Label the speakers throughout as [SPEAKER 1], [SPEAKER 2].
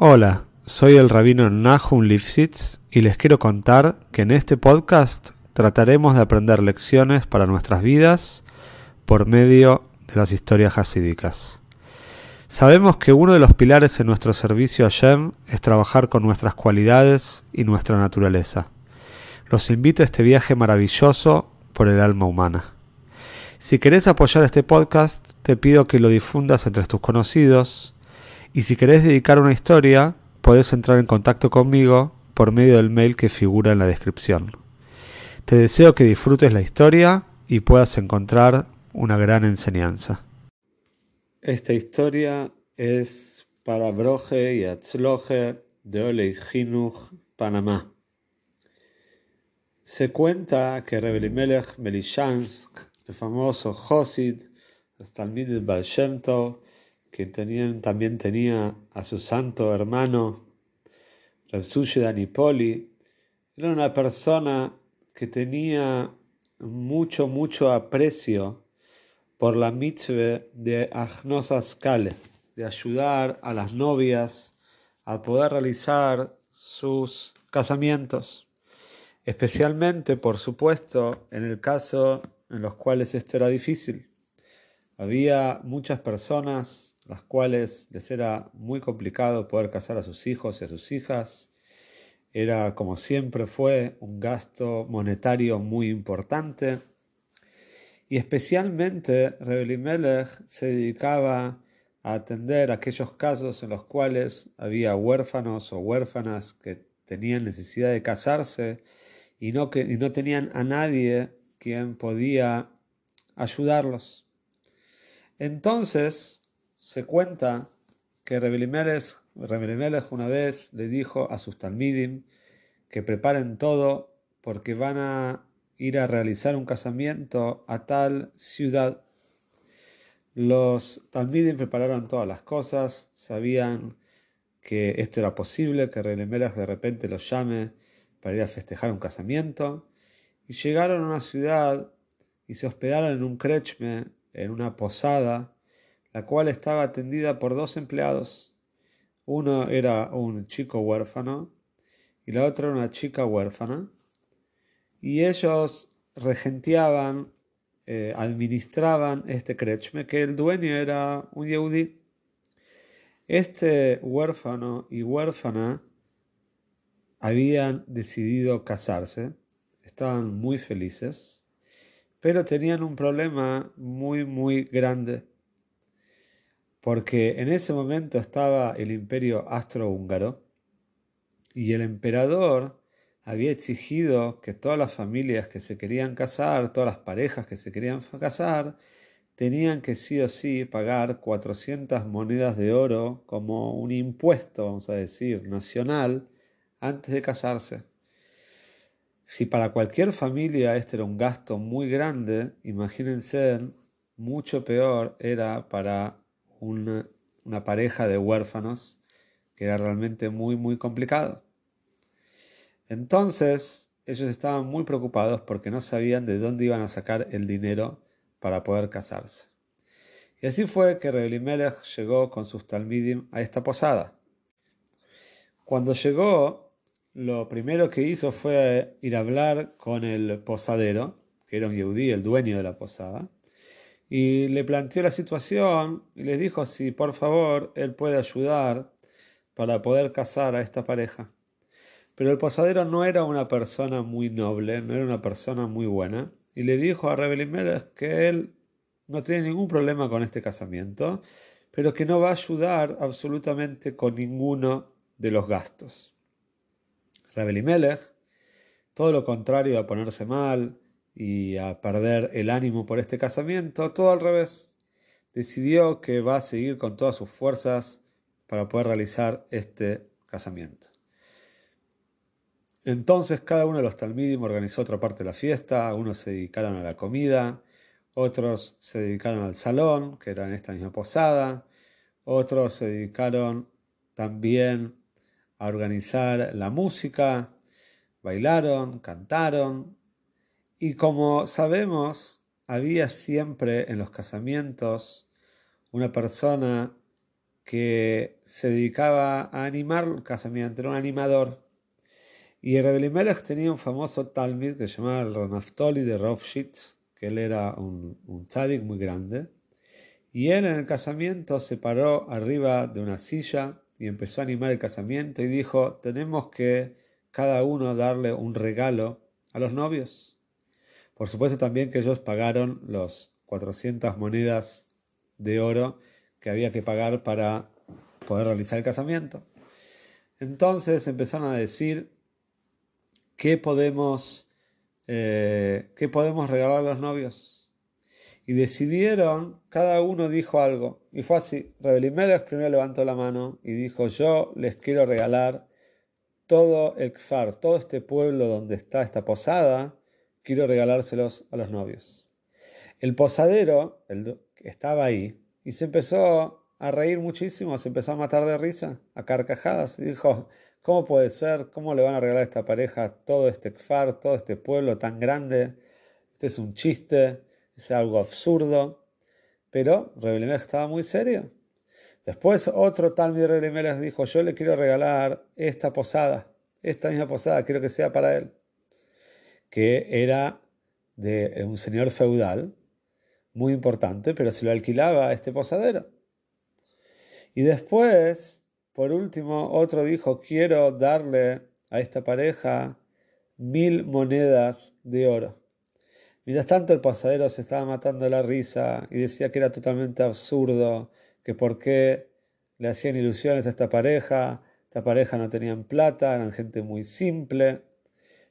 [SPEAKER 1] Hola, soy el rabino Nahum Lifshitz y les quiero contar que en este podcast trataremos de aprender lecciones para nuestras vidas por medio de las historias hasídicas. Sabemos que uno de los pilares en nuestro servicio a Shem es trabajar con nuestras cualidades y nuestra naturaleza. Los invito a este viaje maravilloso por el alma humana. Si querés apoyar este podcast, te pido que lo difundas entre tus conocidos, y si querés dedicar una historia, puedes entrar en contacto conmigo por medio del mail que figura en la descripción. Te deseo que disfrutes la historia y puedas encontrar una gran enseñanza. Esta historia es para Broje y Atzloje de Oley Panamá. Se cuenta que Rebelimelech Melishansk, el famoso Josid, el Talmid Baal que tenían, también tenía a su santo hermano Rapsuye Danipoli, era una persona que tenía mucho, mucho aprecio por la mitzvah de Agnosas Kale, de ayudar a las novias a poder realizar sus casamientos, especialmente, por supuesto, en el caso en los cuales esto era difícil. Había muchas personas las cuales les era muy complicado poder casar a sus hijos y a sus hijas. Era, como siempre fue, un gasto monetario muy importante. Y especialmente Rebelimelech se dedicaba a atender aquellos casos en los cuales había huérfanos o huérfanas que tenían necesidad de casarse y no, que, y no tenían a nadie quien podía ayudarlos. Entonces, se cuenta que Rebelimelech una vez le dijo a sus Talmidim que preparen todo porque van a ir a realizar un casamiento a tal ciudad. Los Talmidim prepararon todas las cosas, sabían que esto era posible, que Rebelimelech de repente los llame para ir a festejar un casamiento. Y llegaron a una ciudad y se hospedaron en un krechme, en una posada, la cual estaba atendida por dos empleados. Uno era un chico huérfano y la otra una chica huérfana. Y ellos regenteaban, eh, administraban este krechme, que el dueño era un yehudí. Este huérfano y huérfana habían decidido casarse, estaban muy felices, pero tenían un problema muy, muy grande porque en ese momento estaba el imperio astrohúngaro y el emperador había exigido que todas las familias que se querían casar, todas las parejas que se querían casar, tenían que sí o sí pagar 400 monedas de oro como un impuesto, vamos a decir, nacional, antes de casarse. Si para cualquier familia este era un gasto muy grande, imagínense, mucho peor era para una, pareja de huérfanos que era realmente muy, muy complicado. Entonces, ellos estaban muy preocupados porque no sabían de dónde iban a sacar el dinero para poder casarse. Y así fue que Reblimelech llegó con sus Talmidim a esta posada. Cuando llegó, lo primero que hizo fue ir a hablar con el posadero, que era un yudí, el dueño de la posada, y le planteó la situación y le dijo si por favor él puede ayudar para poder casar a esta pareja. Pero el posadero no era una persona muy noble, no era una persona muy buena, y le dijo a Rabelimelech que él no tiene ningún problema con este casamiento, pero que no va a ayudar absolutamente con ninguno de los gastos. Rabelimelech. todo lo contrario a ponerse mal, y a perder el ánimo por este casamiento, todo al revés. Decidió que va a seguir con todas sus fuerzas para poder realizar este casamiento. Entonces cada uno de los talmidim organizó otra parte de la fiesta, algunos se dedicaron a la comida, otros se dedicaron al salón, que era en esta misma posada, otros se dedicaron también a organizar la música, bailaron, cantaron, y como sabemos, había siempre en los casamientos una persona que se dedicaba a animar el casamiento, era un animador. Y el Rebelimelech tenía un famoso Talmud que se llamaba el Ranaftoli de Rovshitz, que él era un, un tzadik muy grande. Y él en el casamiento se paró arriba de una silla y empezó a animar el casamiento y dijo, tenemos que cada uno darle un regalo a los novios. Por supuesto también que ellos pagaron los 400 monedas de oro que había que pagar para poder realizar el casamiento. Entonces empezaron a decir qué podemos, eh, qué podemos regalar a los novios. Y decidieron, cada uno dijo algo. Y fue así. Rebelimelos primero levantó la mano y dijo, yo les quiero regalar todo el Kfar, todo este pueblo donde está esta posada, quiero regalárselos a los novios. El posadero el, estaba ahí y se empezó a reír muchísimo, se empezó a matar de risa, a carcajadas, y dijo, ¿cómo puede ser? ¿Cómo le van a regalar a esta pareja todo este kfar, todo este pueblo tan grande? Este es un chiste, es algo absurdo. Pero Rebelmelech estaba muy serio. Después otro tal de dijo, yo le quiero regalar esta posada, esta misma posada, quiero que sea para él que era de un señor feudal, muy importante, pero se lo alquilaba a este posadero. Y después, por último, otro dijo, quiero darle a esta pareja mil monedas de oro. Mientras tanto, el posadero se estaba matando la risa y decía que era totalmente absurdo, que por qué le hacían ilusiones a esta pareja, esta pareja no tenían plata, eran gente muy simple.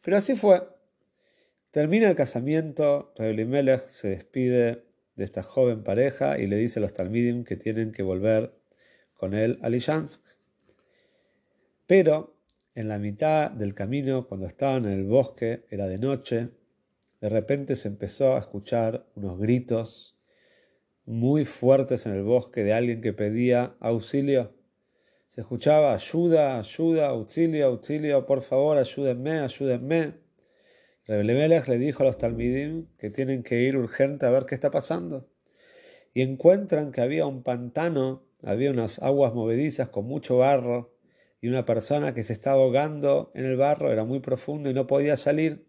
[SPEAKER 1] Pero así fue. Termina el casamiento, Melech se despide de esta joven pareja y le dice a los Talmidim que tienen que volver con él a Lishansk. Pero en la mitad del camino, cuando estaban en el bosque, era de noche, de repente se empezó a escuchar unos gritos muy fuertes en el bosque de alguien que pedía auxilio. Se escuchaba ayuda, ayuda, auxilio, auxilio, por favor, ayúdenme, ayúdenme. Rebelemelech le dijo a los Talmidim que tienen que ir urgente a ver qué está pasando. Y encuentran que había un pantano, había unas aguas movedizas con mucho barro y una persona que se estaba ahogando en el barro, era muy profundo y no podía salir.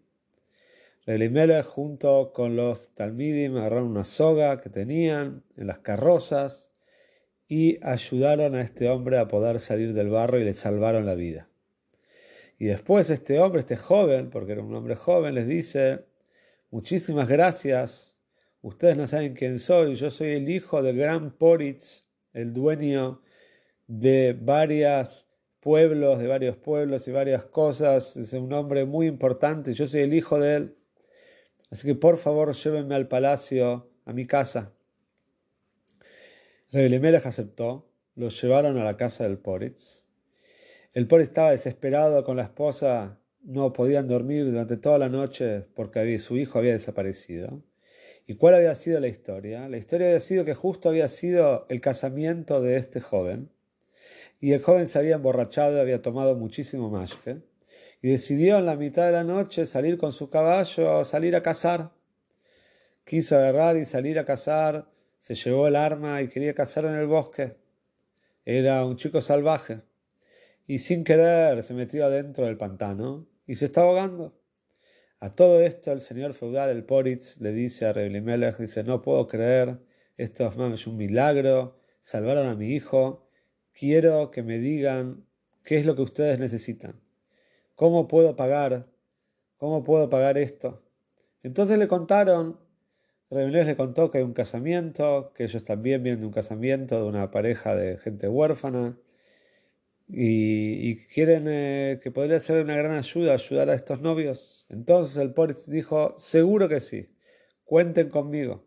[SPEAKER 1] Rebelemelech junto con los Talmidim agarraron una soga que tenían en las carrozas y ayudaron a este hombre a poder salir del barro y le salvaron la vida. Y después este hombre, este joven, porque era un hombre joven, les dice, muchísimas gracias, ustedes no saben quién soy, yo soy el hijo del gran Poritz, el dueño de varios pueblos, de varios pueblos y varias cosas, es un hombre muy importante, yo soy el hijo de él, así que por favor llévenme al palacio, a mi casa. Rebelemelech aceptó, los llevaron a la casa del Poritz el pobre estaba desesperado con la esposa, no podían dormir durante toda la noche porque su hijo había desaparecido. ¿Y cuál había sido la historia? La historia había sido que justo había sido el casamiento de este joven. Y el joven se había emborrachado, y había tomado muchísimo más. Y decidió en la mitad de la noche salir con su caballo, salir a cazar. Quiso agarrar y salir a cazar. Se llevó el arma y quería cazar en el bosque. Era un chico salvaje y sin querer se metió adentro del pantano y se está ahogando. A todo esto el señor feudal, el Poritz, le dice a Reblimelech, dice, no puedo creer, esto es un milagro, salvaron a mi hijo, quiero que me digan qué es lo que ustedes necesitan, cómo puedo pagar, cómo puedo pagar esto. Entonces le contaron, Reblimelech le contó que hay un casamiento, que ellos también vienen de un casamiento de una pareja de gente huérfana, y, quieren eh, que podría ser una gran ayuda ayudar a estos novios. Entonces el Poritz dijo, seguro que sí, cuenten conmigo.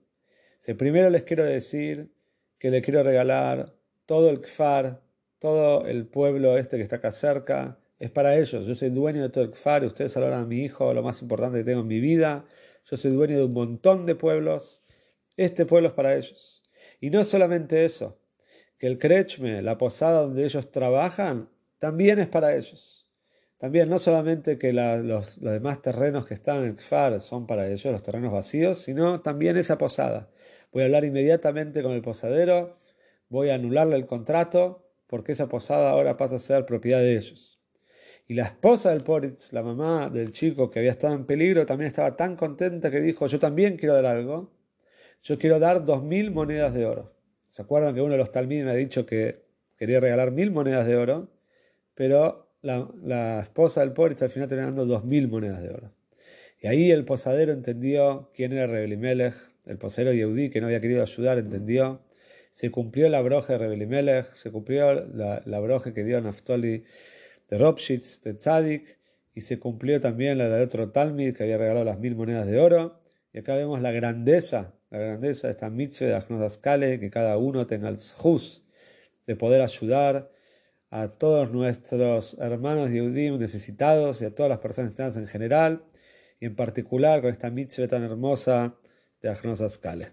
[SPEAKER 1] primero les quiero decir que les quiero regalar todo el Kfar, todo el pueblo este que está acá cerca, es para ellos. Yo soy dueño de todo el Kfar, ustedes salvaron a mi hijo, lo más importante que tengo en mi vida. Yo soy dueño de un montón de pueblos. Este pueblo es para ellos. Y no solamente eso, que el Krechme, la posada donde ellos trabajan, también es para ellos. También no solamente que los, demás terrenos que están en el Kfar son para ellos, los terrenos vacíos, sino también esa posada. Voy a hablar inmediatamente con el posadero, voy a anularle el contrato, porque esa posada ahora pasa a ser propiedad de ellos. Y la esposa del Poritz, la mamá del chico que había estado en peligro, también estaba tan contenta que dijo, yo también quiero dar algo, yo quiero dar dos mil monedas de oro. ¿Se acuerdan que uno de los Talmud me ha dicho que quería regalar mil monedas de oro? Pero la, esposa del pobre al final terminando dos mil monedas de oro. Y ahí el posadero entendió quién era Rebelimelech, el posadero yeudí que no había querido ayudar, entendió. Se cumplió la broja de Rebelimelech, se cumplió la, broja que dio Naftali de Ropshitz, de Tzadik, y se cumplió también la de otro Talmud que había regalado las mil monedas de oro. Y acá vemos la grandeza la grandeza de esta mitzvah de Azkale, que cada uno tenga el juz de poder ayudar a todos nuestros hermanos Yehudim necesitados y a todas las personas necesitadas en general, y en particular con esta mitzvah tan hermosa de Azkale.